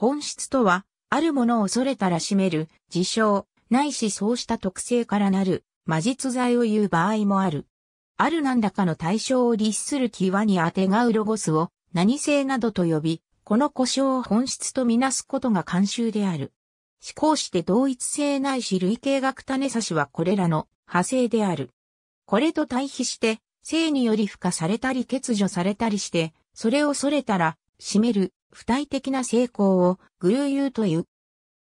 本質とは、あるものを恐れたら占める、事象、ないしそうした特性からなる、魔術剤を言う場合もある。ある何らかの対象を律する際にあてがうロゴスを、何性などと呼び、この故障を本質とみなすことが慣習である。思考して同一性ないし類型学種差しはこれらの派生である。これと対比して、性により付加されたり欠如されたりして、それをそれたら、占める、不体的な成功をグルーユーという。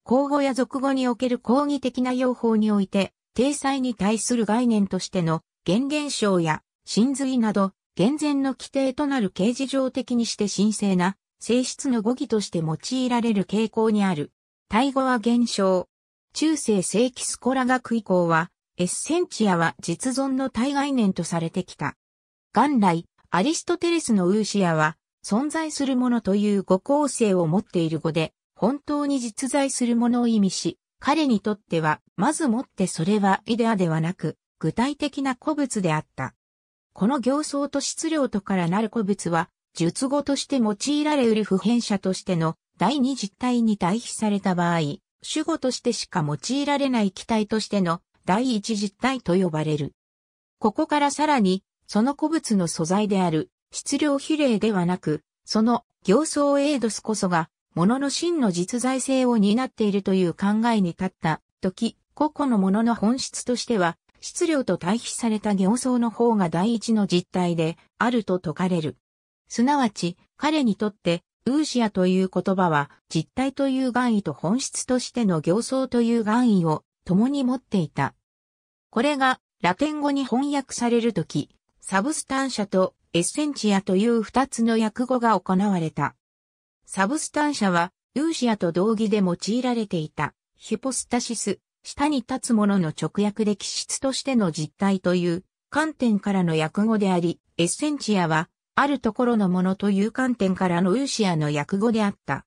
口語や俗語における抗議的な用法において、体裁に対する概念としての現現象や真髄など、現前の規定となる形事上的にして神聖な性質の語義として用いられる傾向にある。対語は現象。中世世紀スコラ学以降は、エッセンチアは実存の対概念とされてきた。元来、アリストテレスのウーシアは、存在するものという五構成を持っている語で、本当に実在するものを意味し、彼にとっては、まずもってそれはイデアではなく、具体的な古物であった。この行相と質量とからなる古物は、術語として用いられうる普遍者としての第二実体に対比された場合、主語としてしか用いられない機体としての第一実体と呼ばれる。ここからさらに、その古物の素材である質量比例ではなく、その行僧エイドスこそが、ものの真の実在性を担っているという考えに立った時、個々のものの本質としては、質量と対比された行僧の方が第一の実態であると説かれる。すなわち、彼にとって、ウーシアという言葉は、実体という願意と本質としての行僧という願意を共に持っていた。これが、ラテン語に翻訳されるとき、サブスタン社とエッセンチアという二つの訳語が行われた。サブスタンシャは、ルーシアと同義で用いられていた、ヒポスタシス、下に立つ者のの直訳で気質としての実態という観点からの訳語であり、エッセンチアは、あるところのものという観点からのルーシアの訳語であった。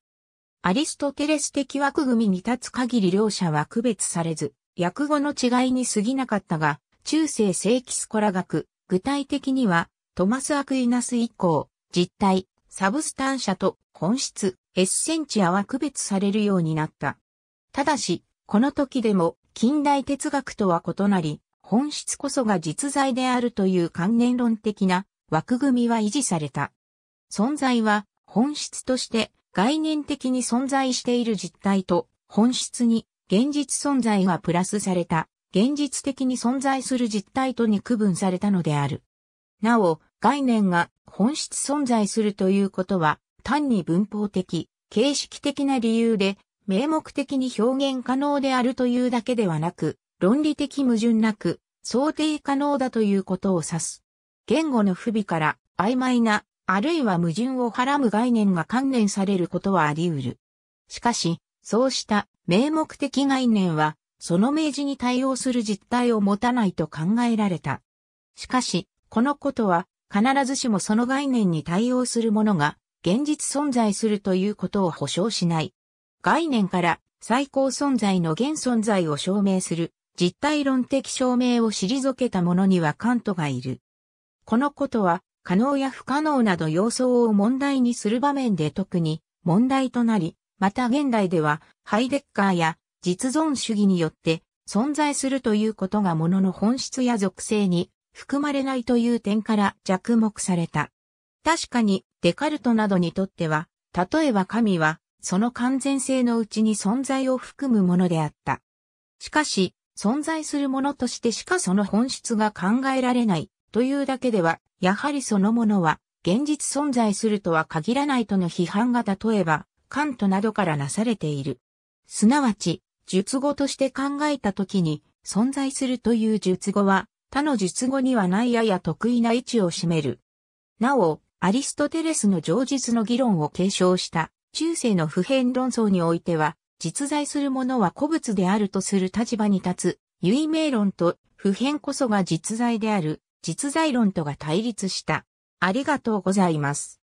アリストテレス的枠組みに立つ限り両者は区別されず、訳語の違いに過ぎなかったが、中世世紀スコラ学、具体的には、トマス・アクイナス以降、実体、サブスタンシャと本質、エッセンチアは区別されるようになった。ただし、この時でも近代哲学とは異なり、本質こそが実在であるという観念論的な枠組みは維持された。存在は本質として概念的に存在している実体と本質に現実存在がプラスされた現実的に存在する実体とに区分されたのである。なお、概念が本質存在するということは、単に文法的、形式的な理由で、名目的に表現可能であるというだけではなく、論理的矛盾なく、想定可能だということを指す。言語の不備から曖昧な、あるいは矛盾をはらむ概念が関連されることはあり得る。しかし、そうした名目的概念は、その明示に対応する実態を持たないと考えられた。しかし、このことは、必ずしもその概念に対応するものが、現実存在するということを保証しない。概念から最高存在の現存在を証明する実体論的証明を退けた者にはカントがいる。このことは可能や不可能など様相を問題にする場面で特に問題となり、また現代ではハイデッカーや実存主義によって存在するということが物の本質や属性に含まれないという点から着目された。確かにデカルトなどにとっては、例えば神はその完全性のうちに存在を含むものであった。しかし、存在するものとしてしかその本質が考えられないというだけでは、やはりそのものは現実存在するとは限らないとの批判が例えば、カントなどからなされている。すなわち、術語として考えたときに、存在するという術語は、他の術語にはないやや得意な位置を占める。なお、アリストテレスの常実の議論を継承した中世の普遍論争においては、実在するものは古物であるとする立場に立つ、唯名論と普遍こそが実在である、実在論とが対立した。ありがとうございます。